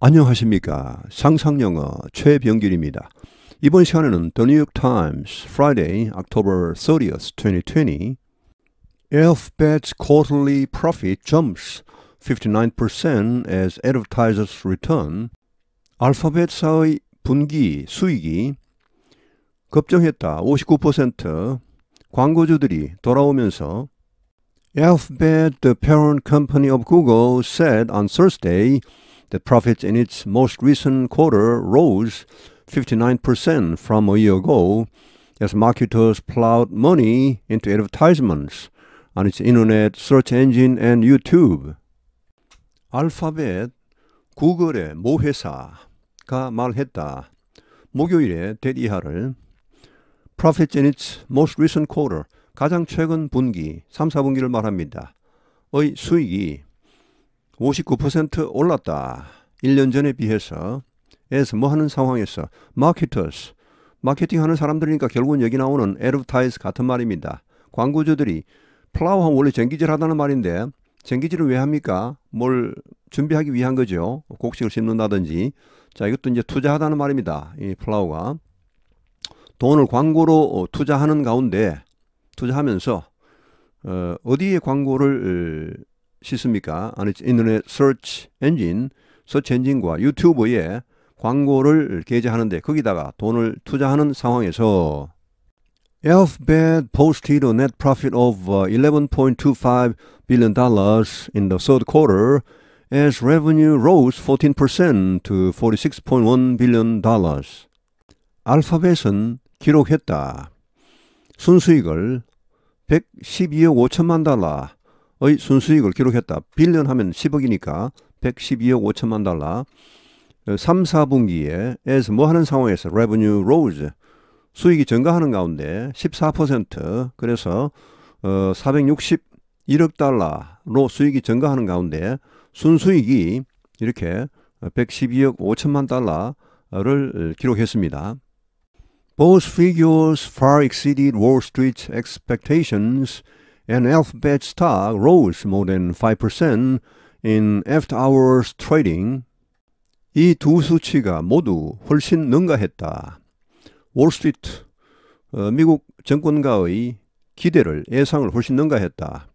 안녕하십니까. 상상영어 최병길입니다. 이번 시간에는 The New York Times, Friday, October 30th, 2020 Alphabet's quarterly profit jumps 59% as advertisers return 알파벳사의 분기 수익이 급증했다. 59% 광고주들이 돌아오면서 Alphabet, the parent company of Google, said on Thursday The profits in its most recent quarter rose 59% from a year ago as marketers plowed money into advertisements on its internet search engine and YouTube. 알파벳 구글의 모 회사가 말했다. 목요일에 대리하를 Profits in its most recent quarter 가장 최근 분기 3, 4분기를 말합니다. 의 수익이 59% 올랐다. 1년 전에 비해서. 에서 뭐 하는 상황에서 마케터스 마케팅 하는 사람들이니까 결국은 여기 나오는 에르타이스 같은 말입니다. 광고주들이 플라워하 원래 쟁기질 하다는 말인데 쟁기질을 왜 합니까? 뭘 준비하기 위한 거죠. 곡식을 심는다든지. 자, 이것도 이제 투자하다는 말입니다. 이 플라워가. 돈을 광고로 어, 투자하는 가운데 투자하면서 어, 어디에 광고를 씻습니까? 아니 인터넷 서치 엔진, 서치 엔진과 유튜브에 광고를 게재하는데 거기다가 돈을 투자하는 상황에서 Alphabet posted a net profit of $11.25 billion in the third quarter as revenue rose 14% to $46.1 billion. 알파벳은 기록했다. 순수익을 112억 5천만 달러, 의 순수익을 기록했다. 빌리 하면 10억이니까 112억 5천만 달러. 3, 어, 4분기에에서 뭐 하는 상황에서 r e v e n 수익이 증가하는 가운데 14% 그래서 어 461억 달러로 수익이 증가하는 가운데 순수익이 이렇게 112억 5천만 달러를 기록했습니다. Both figures far exceeded Wall Street's expectations and Alphabet stock rose more than 5% in after-hours trading. 이 두 수치가 모두 훨씬 능가했다. 월스트리트 어, 미국 정권가의 기대를 예상을 훨씬 능가했다.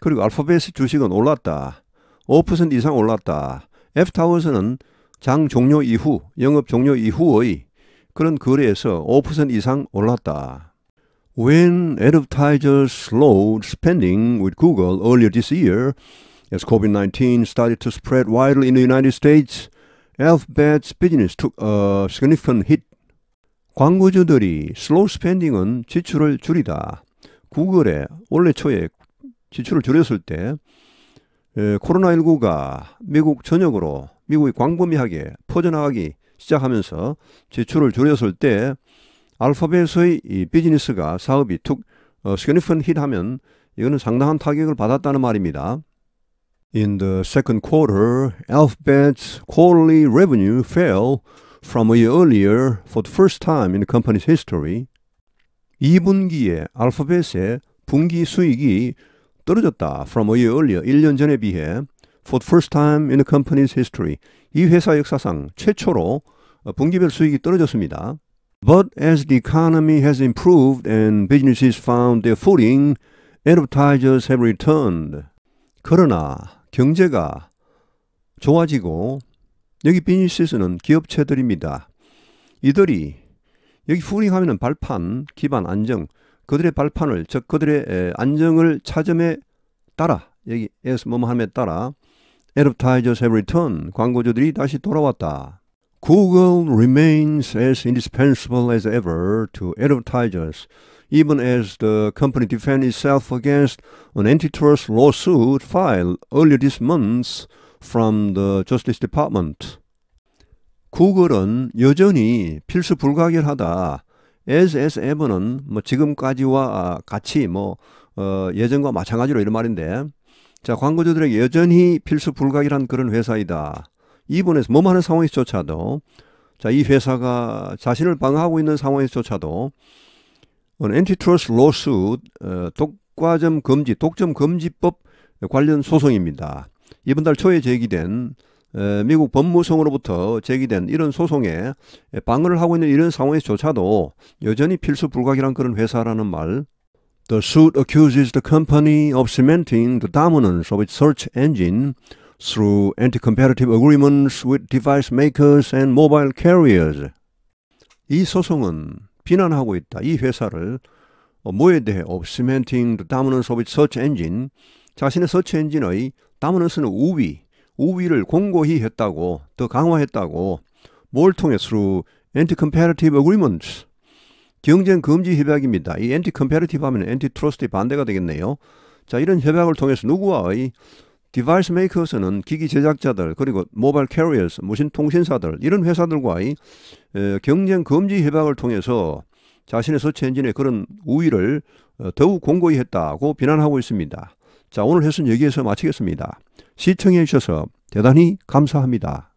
그리고 알파벳 주식은 올랐다. 5% 이상 올랐다. F타워스는 장 종료 이후, 영업 종료 이후의 그런 거래에서 5% 이상 올랐다. When advertisers slowed spending with Google earlier this year, as COVID 19 started to spread widely in the United States, Alphabet's business took a significant hit. 광고주들이 slow spending은 지출을 줄이다. 구글에 올해 초에 지출을 줄였을 때 코로나19가 미국 전역으로 미국이 광범위하게 퍼져나가기 시작하면서 지출을 줄였을 때 알파벳의 이 비즈니스가 사업이 툭 어, 스그니픈 힐하면 이거는 상당한 타격을 받았다는 말입니다. In the second quarter, Alphabet's quarterly revenue fell from a year earlier for the first time in the company's history. 2분기에 알파벳의 분기 수익이 떨어졌다. From a year earlier, 1년 전에 비해 for the first time in the company's history. 이 회사 역사상 최초로 분기별 수익이 떨어졌습니다. But as the economy has improved and businesses found their footing, advertisers have returned. 그러나 경제가 좋아지고 여기 비즈니스는 기업체들입니다. 이들이 여기 후링 하면은 발판, 기반 안정, 그들의 발판을 즉 그들의 안정을 찾음에 따라 여기 에스 뭐뭐 함에 따라 advertisers have returned 광고주들이 다시 돌아왔다. Google remains as indispensable as ever to advertisers, even as the company defends itself against an antitrust lawsuit filed earlier this month from the Justice Department. 구글은 여전히 필수 불가결하다. as as ever는 뭐 지금까지와 같이 뭐 어, 예전과 마찬가지로 이런 말인데 자 광고주들에게 여전히 필수 불가결한 그런 회사이다. 이번에서 뭐하는 상황에서조차도 자, 이 회사가 자신을 방어하고 있는 상황에서조차도 엔티트러스 로스 어, 독과점 금지 독점 금지법 관련 소송입니다. 이번 달 초에 제기된 어, 미국 법무성으로부터 제기된 이런 소송에 방어를 하고 있는 이런 상황에서조차도 여전히 필수 불가결한 그런 회사라는 말 The suit accuses the company of cementing the dominance of its search engine through anti-competitive agreements with device makers and mobile carriers. 이 소송은 비난하고 있다. 이 회사를 뭐에 대해 of cementing the dominance of its search engine 자신의 서치 엔진의 다문은스는 우위, 우위를 공고히 했다고 더 강화했다고 뭘 통해 through anti-competitive agreements 경쟁 금지 협약입니다. 이 anti-competitive 하면 antitrust의 반대가 되겠네요. 자 이런 협약을 통해서 누구와의 디바이스 메이커스는 기기 제작자들 그리고 모바일 캐리어스 무신 통신사들 이런 회사들과의 경쟁 금지 협약을 통해서 자신의 서치 엔진의 그런 우위를 어, 더욱 공고히 했다고 비난하고 있습니다. 자 오늘 해선 여기에서 마치겠습니다. 시청해 주셔서 대단히 감사합니다.